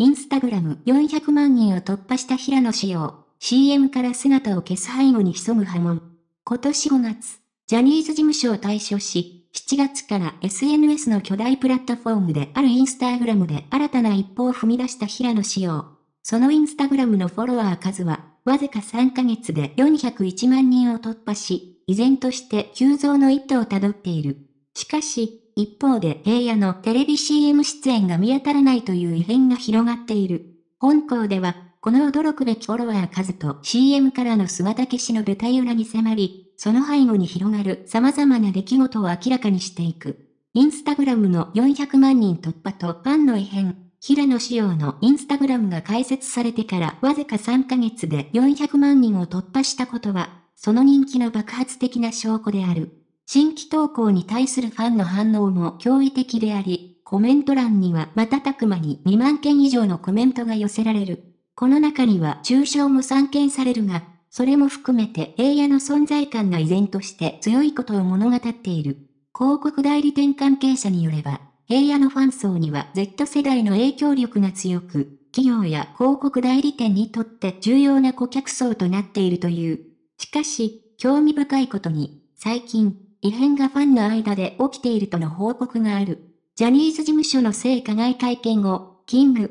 インスタグラム400万人を突破した平野紫耀、CM から姿を消す背後に潜む波紋。今年5月、ジャニーズ事務所を退所し、7月から SNS の巨大プラットフォームであるインスタグラムで新たな一歩を踏み出した平野紫耀。そのインスタグラムのフォロワー数は、わずか3ヶ月で401万人を突破し、依然として急増の一途をたどっている。しかし、一方で平野のテレビ CM 出演が見当たらないという異変が広がっている。本校では、この驚くべきフォロワー数と CM からの姿消しの舞台裏に迫り、その背後に広がる様々な出来事を明らかにしていく。インスタグラムの400万人突破とファンの異変。平野仕様のインスタグラムが開設されてからわずか3ヶ月で400万人を突破したことは、その人気の爆発的な証拠である。新規投稿に対するファンの反応も驚異的であり、コメント欄には瞬く間に2万件以上のコメントが寄せられる。この中には中傷も散見されるが、それも含めて平野の存在感が依然として強いことを物語っている。広告代理店関係者によれば、平野のファン層には Z 世代の影響力が強く、企業や広告代理店にとって重要な顧客層となっているという。しかし、興味深いことに、最近、異変がファンの間で起きているとの報告がある。ジャニーズ事務所の性加害会見後、キング、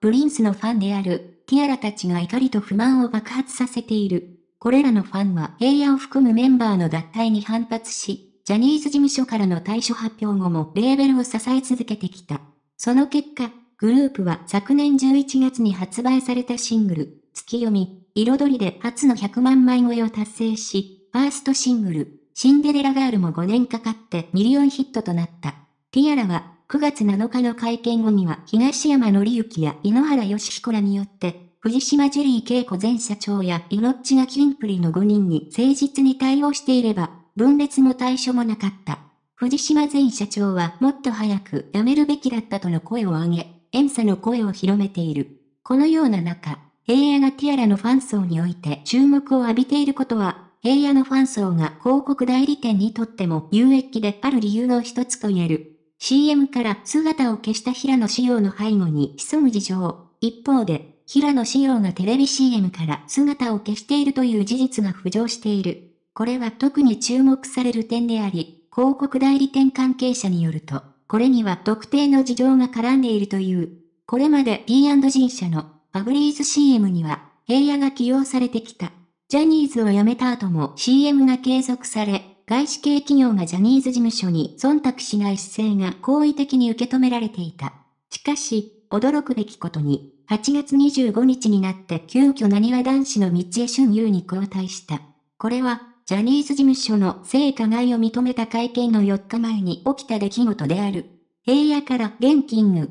プリンスのファンである、ティアラたちが怒りと不満を爆発させている。これらのファンは平野を含むメンバーの脱退に反発し、ジャニーズ事務所からの対処発表後もレーベルを支え続けてきた。その結果、グループは昨年11月に発売されたシングル、月読み、彩りで初の100万枚超えを達成し、ファーストシングル、シンデレラガールも5年かかってミリオンヒットとなった。ティアラは、9月7日の会見後には東山紀之や井ノ原義彦らによって、藤島ジェリー恵子前社長や井ノッチがキンプリの5人に誠実に対応していれば、分裂も対処もなかった。藤島前社長はもっと早く辞めるべきだったとの声を上げ、遠サの声を広めている。このような中、平野がティアラのファン層において注目を浴びていることは平野のファン層が広告代理店にとっても有益である理由の一つと言える。CM から姿を消した平野仕様の背後に潜む事情。一方で、平野仕様がテレビ CM から姿を消しているという事実が浮上している。これは特に注目される点であり、広告代理店関係者によると、これには特定の事情が絡んでいるという。これまで P&G 社のファブリーズ CM には、平野が起用されてきた。ジャニーズを辞めた後も CM が継続され、外資系企業がジャニーズ事務所に忖度しない姿勢が好意的に受け止められていた。しかし、驚くべきことに、8月25日になって急遽何は男子の道江俊優に交代した。これは、ジャニーズ事務所の性加害を認めた会見の4日前に起きた出来事である。平野から元キング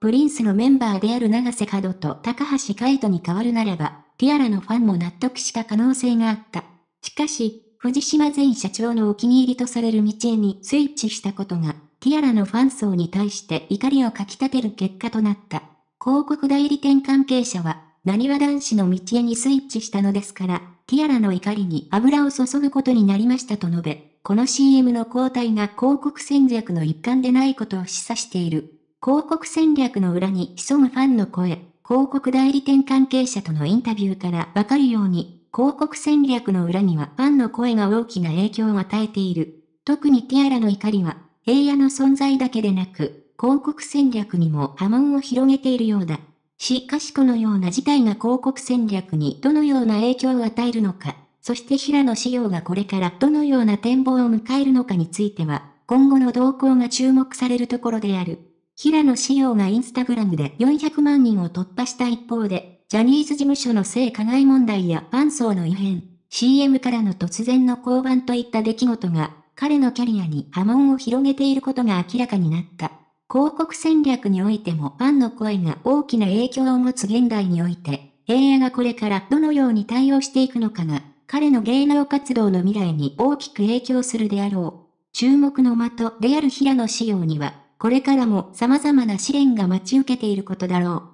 プリンスのメンバーである長瀬角と高橋海人に代わるならば、ティアラのファンも納得した可能性があった。しかし、藤島前社長のお気に入りとされる道へにスイッチしたことが、ティアラのファン層に対して怒りをかきたてる結果となった。広告代理店関係者は、何は男子の道へにスイッチしたのですから、ティアラの怒りに油を注ぐことになりましたと述べ、この CM の交代が広告戦略の一環でないことを示唆している。広告戦略の裏に潜むファンの声。広告代理店関係者とのインタビューからわかるように、広告戦略の裏にはファンの声が大きな影響を与えている。特にティアラの怒りは、平野の存在だけでなく、広告戦略にも波紋を広げているようだ。しかしこのような事態が広告戦略にどのような影響を与えるのか、そして平野仕様がこれからどのような展望を迎えるのかについては、今後の動向が注目されるところである。平野紫耀がインスタグラムで400万人を突破した一方で、ジャニーズ事務所の性加害問題やファン層の異変、CM からの突然の降板といった出来事が、彼のキャリアに波紋を広げていることが明らかになった。広告戦略においてもファンの声が大きな影響を持つ現代において、映画がこれからどのように対応していくのかが、彼の芸能活動の未来に大きく影響するであろう。注目の的である平野仕様には、これからも様々な試練が待ち受けていることだろう。